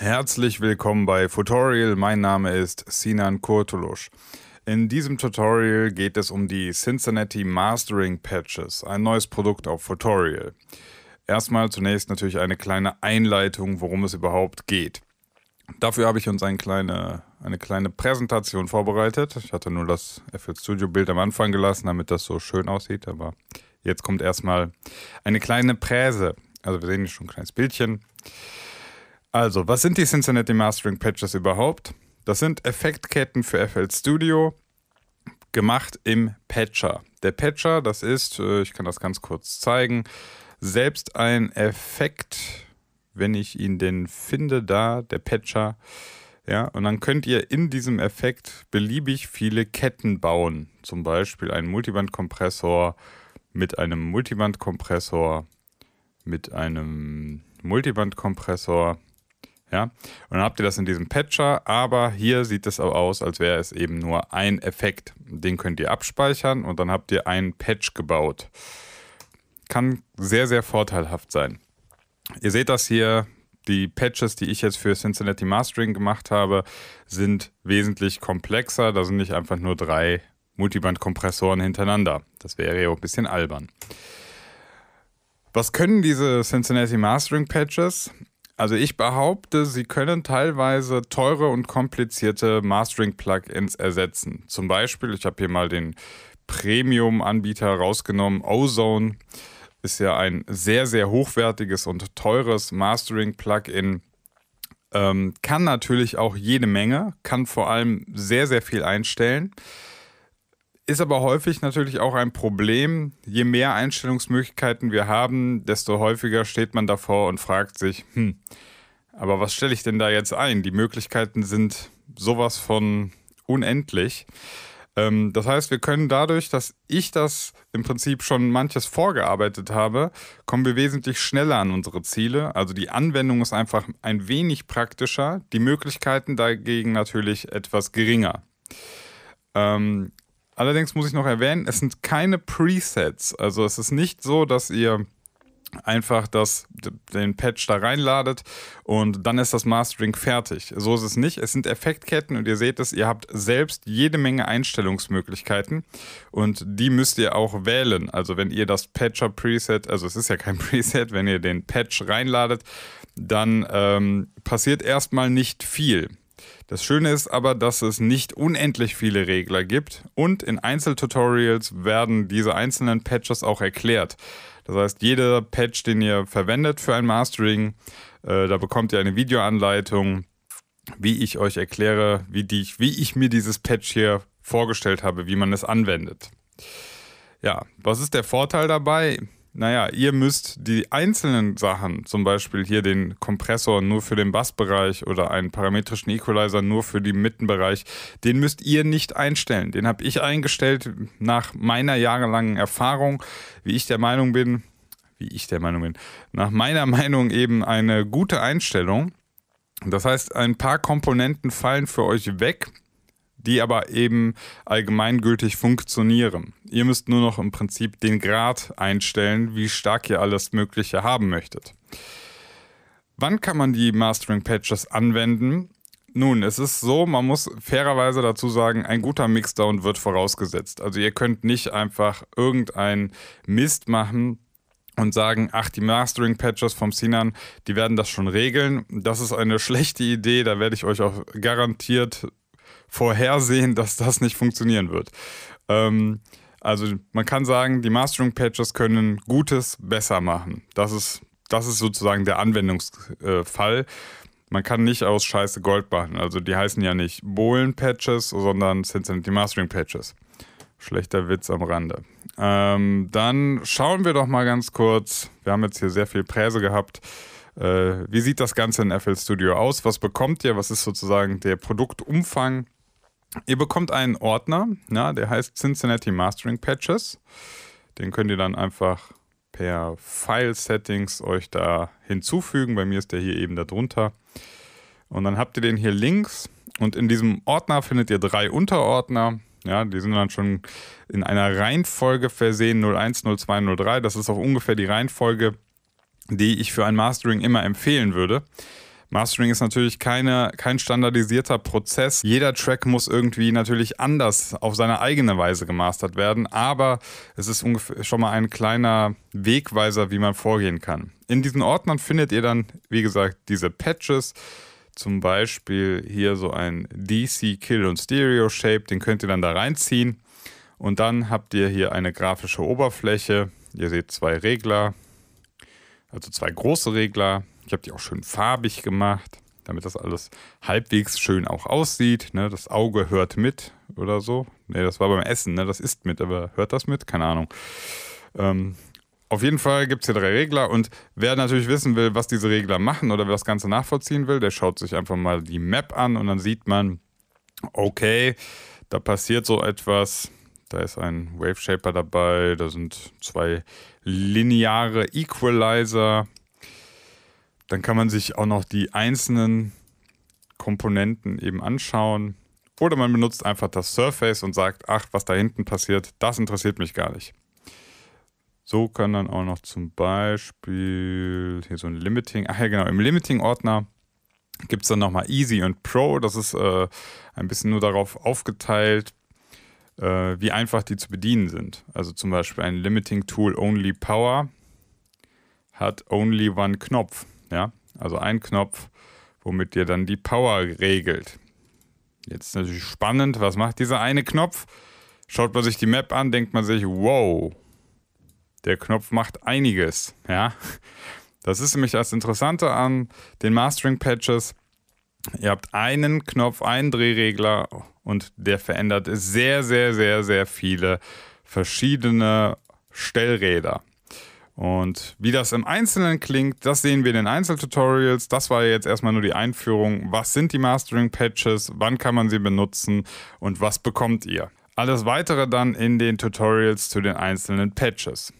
Herzlich willkommen bei Tutorial. Mein Name ist Sinan Kurtulusch. In diesem Tutorial geht es um die Cincinnati Mastering Patches, ein neues Produkt auf Tutorial. Erstmal zunächst natürlich eine kleine Einleitung, worum es überhaupt geht. Dafür habe ich uns eine kleine, eine kleine Präsentation vorbereitet. Ich hatte nur das FL Studio Bild am Anfang gelassen, damit das so schön aussieht, aber jetzt kommt erstmal eine kleine Präse. Also wir sehen hier schon ein kleines Bildchen. Also, was sind die Cincinnati Mastering Patches überhaupt? Das sind Effektketten für FL Studio, gemacht im Patcher. Der Patcher, das ist, äh, ich kann das ganz kurz zeigen, selbst ein Effekt, wenn ich ihn denn finde, da, der Patcher. Ja, und dann könnt ihr in diesem Effekt beliebig viele Ketten bauen. Zum Beispiel einen Multibandkompressor mit einem Multibandkompressor, mit einem Multibandkompressor, ja? Und dann habt ihr das in diesem Patcher, aber hier sieht es auch aus, als wäre es eben nur ein Effekt. Den könnt ihr abspeichern und dann habt ihr einen Patch gebaut. Kann sehr, sehr vorteilhaft sein. Ihr seht das hier, die Patches, die ich jetzt für Cincinnati Mastering gemacht habe, sind wesentlich komplexer. Da sind nicht einfach nur drei Multiband-Kompressoren hintereinander. Das wäre ja auch ein bisschen albern. Was können diese Cincinnati Mastering Patches? Also ich behaupte, sie können teilweise teure und komplizierte Mastering-Plugins ersetzen. Zum Beispiel, ich habe hier mal den Premium-Anbieter rausgenommen, Ozone ist ja ein sehr, sehr hochwertiges und teures Mastering-Plugin. Ähm, kann natürlich auch jede Menge, kann vor allem sehr, sehr viel einstellen. Ist aber häufig natürlich auch ein Problem. Je mehr Einstellungsmöglichkeiten wir haben, desto häufiger steht man davor und fragt sich, hm, aber was stelle ich denn da jetzt ein? Die Möglichkeiten sind sowas von unendlich. Ähm, das heißt, wir können dadurch, dass ich das im Prinzip schon manches vorgearbeitet habe, kommen wir wesentlich schneller an unsere Ziele. Also die Anwendung ist einfach ein wenig praktischer, die Möglichkeiten dagegen natürlich etwas geringer. Ähm, Allerdings muss ich noch erwähnen, es sind keine Presets. Also es ist nicht so, dass ihr einfach das, den Patch da reinladet und dann ist das Mastering fertig. So ist es nicht. Es sind Effektketten und ihr seht es, ihr habt selbst jede Menge Einstellungsmöglichkeiten und die müsst ihr auch wählen. Also wenn ihr das Patcher Preset, also es ist ja kein Preset, wenn ihr den Patch reinladet, dann ähm, passiert erstmal nicht viel. Das Schöne ist aber, dass es nicht unendlich viele Regler gibt und in Einzeltutorials werden diese einzelnen Patches auch erklärt. Das heißt, jeder Patch, den ihr verwendet für ein Mastering, äh, da bekommt ihr eine Videoanleitung, wie ich euch erkläre, wie, die, wie ich mir dieses Patch hier vorgestellt habe, wie man es anwendet. Ja, was ist der Vorteil dabei? naja, ihr müsst die einzelnen Sachen, zum Beispiel hier den Kompressor nur für den Bassbereich oder einen parametrischen Equalizer nur für den Mittenbereich, den müsst ihr nicht einstellen. Den habe ich eingestellt nach meiner jahrelangen Erfahrung, wie ich der Meinung bin, wie ich der Meinung bin, nach meiner Meinung eben eine gute Einstellung. Das heißt, ein paar Komponenten fallen für euch weg die aber eben allgemeingültig funktionieren. Ihr müsst nur noch im Prinzip den Grad einstellen, wie stark ihr alles Mögliche haben möchtet. Wann kann man die Mastering Patches anwenden? Nun, es ist so, man muss fairerweise dazu sagen, ein guter Mixdown wird vorausgesetzt. Also ihr könnt nicht einfach irgendeinen Mist machen und sagen, ach, die Mastering-Patches vom Sinan, die werden das schon regeln. Das ist eine schlechte Idee, da werde ich euch auch garantiert vorhersehen, dass das nicht funktionieren wird. Ähm, also man kann sagen, die Mastering-Patches können Gutes besser machen. Das ist, das ist sozusagen der Anwendungsfall. Man kann nicht aus Scheiße Gold machen. Also die heißen ja nicht Bohlen-Patches, sondern Cincinnati Mastering-Patches. Schlechter Witz am Rande. Ähm, dann schauen wir doch mal ganz kurz. Wir haben jetzt hier sehr viel Präse gehabt. Äh, wie sieht das Ganze in FL Studio aus? Was bekommt ihr? Was ist sozusagen der Produktumfang? Ihr bekommt einen Ordner, ja, der heißt Cincinnati Mastering Patches. Den könnt ihr dann einfach per File-Settings euch da hinzufügen. Bei mir ist der hier eben darunter. Und dann habt ihr den hier links und in diesem Ordner findet ihr drei Unterordner. Ja, die sind dann schon in einer Reihenfolge versehen, 01, 02, 03. Das ist auch ungefähr die Reihenfolge, die ich für ein Mastering immer empfehlen würde. Mastering ist natürlich keine, kein standardisierter Prozess. Jeder Track muss irgendwie natürlich anders auf seine eigene Weise gemastert werden, aber es ist schon mal ein kleiner Wegweiser, wie man vorgehen kann. In diesen Ordnern findet ihr dann, wie gesagt, diese Patches. Zum Beispiel hier so ein DC Kill und Stereo Shape, den könnt ihr dann da reinziehen. Und dann habt ihr hier eine grafische Oberfläche. Ihr seht zwei Regler, also zwei große Regler. Ich habe die auch schön farbig gemacht, damit das alles halbwegs schön auch aussieht. Ne? Das Auge hört mit oder so. Ne, das war beim Essen, ne? das isst mit, aber hört das mit? Keine Ahnung. Ähm, auf jeden Fall gibt es hier drei Regler und wer natürlich wissen will, was diese Regler machen oder wer das Ganze nachvollziehen will, der schaut sich einfach mal die Map an und dann sieht man, okay, da passiert so etwas da ist ein Wave Shaper dabei, da sind zwei lineare Equalizer. Dann kann man sich auch noch die einzelnen Komponenten eben anschauen. Oder man benutzt einfach das Surface und sagt, ach, was da hinten passiert, das interessiert mich gar nicht. So kann dann auch noch zum Beispiel hier so ein Limiting, ach ja genau, im Limiting-Ordner gibt es dann nochmal Easy und Pro. Das ist äh, ein bisschen nur darauf aufgeteilt, äh, wie einfach die zu bedienen sind. Also zum Beispiel ein Limiting Tool Only Power hat Only One Knopf. Ja? Also ein Knopf, womit ihr dann die Power regelt. Jetzt natürlich spannend, was macht dieser eine Knopf? Schaut man sich die Map an, denkt man sich, wow, der Knopf macht einiges. Ja? Das ist nämlich das Interessante an den Mastering Patches. Ihr habt einen Knopf, einen Drehregler und der verändert sehr, sehr, sehr, sehr viele verschiedene Stellräder. Und wie das im Einzelnen klingt, das sehen wir in den Einzeltutorials. Das war jetzt erstmal nur die Einführung. Was sind die Mastering-Patches? Wann kann man sie benutzen? Und was bekommt ihr? Alles weitere dann in den Tutorials zu den einzelnen Patches.